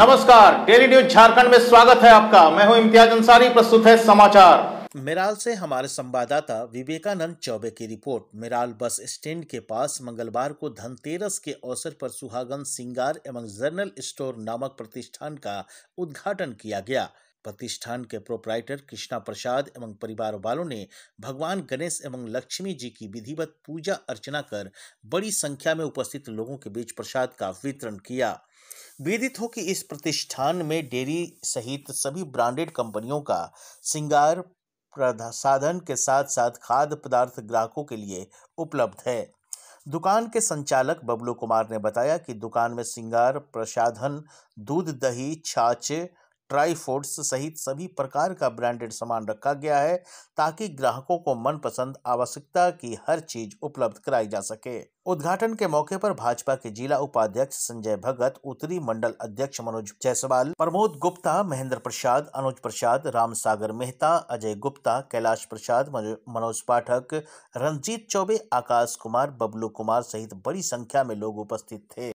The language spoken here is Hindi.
नमस्कार डेली न्यूज झारखंड में स्वागत है आपका मैं हूं इम्तियाज अंसारी प्रस्तुत है समाचार मिराल से हमारे संवाददाता विवेकानंद चौबे की रिपोर्ट मिराल बस स्टैंड के पास मंगलवार को धनतेरस के अवसर पर सुहागन सिंगार एवं जर्नल स्टोर नामक प्रतिष्ठान का उद्घाटन किया गया प्रतिष्ठान के प्रोपराइटर कृष्णा प्रसाद एवं परिवार वालों ने भगवान गणेश एवं लक्ष्मी जी की विधिवत पूजा अर्चना कर बड़ी संख्या में उपस्थित लोगों के बीच प्रसाद का वितरण किया विदित हो कि इस प्रतिष्ठान में डेयरी सहित सभी ब्रांडेड कंपनियों का श्रृंगार साधन के साथ साथ खाद्य पदार्थ ग्राहकों के लिए उपलब्ध है दुकान के संचालक बबलू कुमार ने बताया कि दुकान में श्रृंगार प्रसाधन दूध दही छाछ ट्राईफोर्ड्स सहित सभी प्रकार का ब्रांडेड सामान रखा गया है ताकि ग्राहकों को मनपसंद आवश्यकता की हर चीज उपलब्ध कराई जा सके उद्घाटन के मौके पर भाजपा के जिला उपाध्यक्ष संजय भगत उत्तरी मंडल अध्यक्ष मनोज जायसवाल प्रमोद गुप्ता महेंद्र प्रसाद अनुज प्रसाद राम सागर मेहता अजय गुप्ता कैलाश प्रसाद मनोज पाठक रंजीत चौबे आकाश कुमार बबलू कुमार सहित बड़ी संख्या में लोग उपस्थित थे